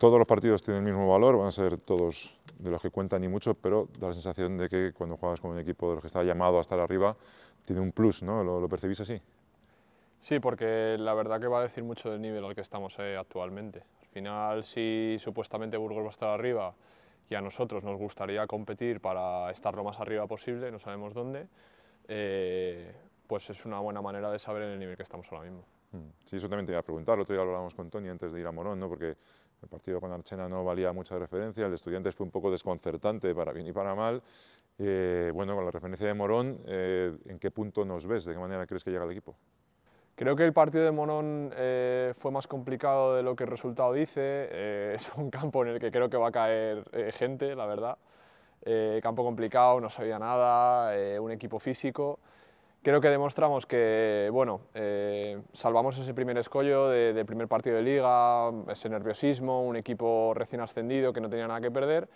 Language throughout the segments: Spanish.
Todos los partidos tienen el mismo valor, van a ser todos de los que cuentan y mucho, pero da la sensación de que cuando juegas con un equipo de los que está llamado a estar arriba, tiene un plus, ¿no? ¿Lo, percibís así? Sí, porque la verdad que va a decir mucho del nivel al que estamos eh, actualmente. Al final, si supuestamente Burgos va a estar arriba y a nosotros nos gustaría competir para estar lo más arriba posible, no sabemos dónde, eh, pues es una buena manera de saber en el nivel que estamos ahora mismo. Mm. Sí, eso también te iba a preguntar. El otro día hablábamos con Tony antes de ir a Morón, ¿no? porque el partido con Archena no valía mucha referencia, el de Estudiantes fue un poco desconcertante, para bien y para mal. Eh, bueno, con la referencia de Morón, eh, ¿en qué punto nos ves? ¿De qué manera crees que llega el equipo? Creo que el partido de Morón eh, fue más complicado de lo que el resultado dice. es un campo en el que creo que va a caer gente, la verdad. campo complicado, no sabía nada, un equipo físico. Creo que demostramos que, bueno, eh, salvamos ese primer escollo del primer partido de liga, ese nerviosismo, un equipo recién ascendido que no tenía nada que perder.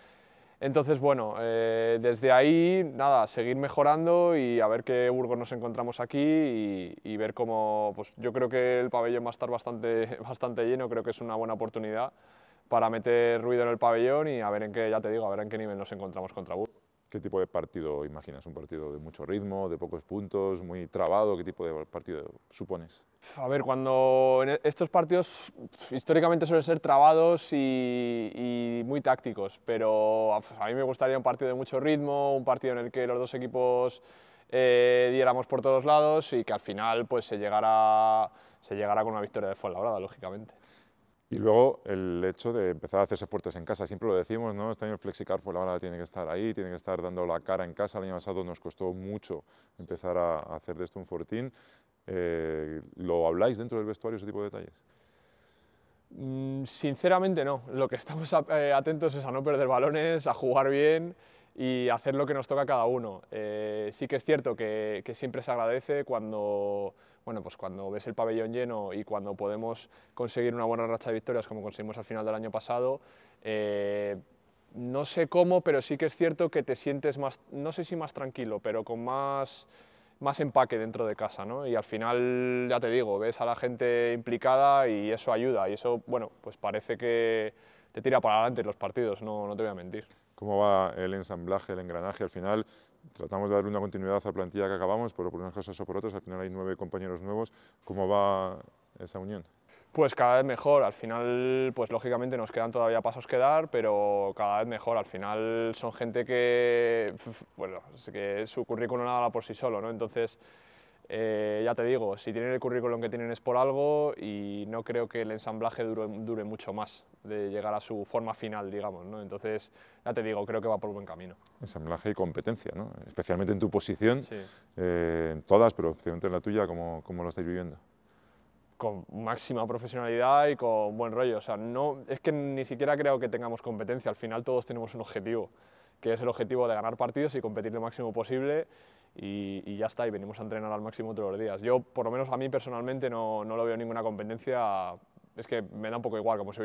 Entonces, bueno, eh, desde ahí, nada, seguir mejorando y a ver qué Burgos nos encontramos aquí y, ver cómo, pues yo creo que el pabellón va a estar bastante, bastante lleno, creo que es una buena oportunidad para meter ruido en el pabellón y a ver en qué, ya te digo, a ver en qué nivel nos encontramos contra Burgos. ¿Qué tipo de partido imaginas? ¿Un partido de mucho ritmo, de pocos puntos, muy trabado? ¿Qué tipo de partido supones? A ver, cuando e-, estos partidos históricamente suelen ser trabados y, muy tácticos, pero a mí me gustaría un partido de mucho ritmo, un partido en el que los dos equipos eh, diéramos por todos lados y que al final pues, se, llegara, se llegara con una victoria de Fuenlabrada, lógicamente. Y luego el hecho de empezar a hacerse fuertes en casa, siempre lo decimos, ¿no? Este año el FlexiCar fue la hora, tiene que estar ahí, tiene que estar dando la cara en casa. El año pasado nos costó mucho empezar a, hacer de esto un fortín. Eh, ¿Lo habláis dentro del vestuario, ese tipo de detalles? Mm, sinceramente no. Lo que estamos eh, atentos es a no perder balones, a jugar bien y hacer lo que nos toca a cada uno. Eh, sí que es cierto que siempre se agradece cuando bueno, pues cuando ves el pabellón lleno y cuando podemos conseguir una buena racha de victorias como conseguimos al final del año pasado, eh, no sé cómo, pero sí que es cierto que te sientes más, no sé si más tranquilo, pero con más más empaque dentro de casa, ¿no? Y al final, ya te digo, ves a la gente implicada y eso ayuda. Y eso, bueno, pues parece que te tira para adelante los partidos, no, no te voy a mentir. ¿Cómo va el ensamblaje, el engranaje? Al final, tratamos de darle una continuidad a la plantilla que acabamos, pero por unas cosas o por otras, al final hay nueve compañeros nuevos. ¿Cómo va esa unión? Pues cada vez mejor, al final, pues lógicamente nos quedan todavía pasos que dar, pero cada vez mejor, al final son gente que, bueno, que su currículum nada por sí solo, ¿no? Entonces, eh, ya te digo, si tienen el currículum que tienen es por algo y no creo que el ensamblaje dure, mucho más de llegar a su forma final, digamos. Entonces, ya te digo, creo que va por buen camino. Ensamblaje y competencia, ¿no? especialmente en tu posición, eh, en todas, pero especialmente en la tuya, ¿cómo, lo estáis viviendo? Con máxima profesionalidad y con buen rollo. O sea, no, es que ni siquiera creo que tengamos competencia, al final todos tenemos un objetivo que es el objetivo de ganar partidos y competir lo máximo posible y, ya está, y venimos a entrenar al máximo todos los días. Yo, por lo menos a mí personalmente, no, lo veo ninguna competencia es que me da un poco igual, como si,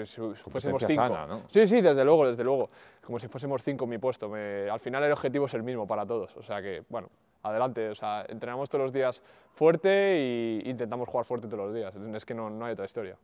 fuésemos cinco. Sí, sí, desde luego, desde luego. Como si fuésemos cinco en mi puesto. al final el objetivo es el mismo para todos. O sea que, bueno, adelante. O sea, entrenamos todos los días fuerte e intentamos jugar fuerte todos los días. Es que no hay otra historia.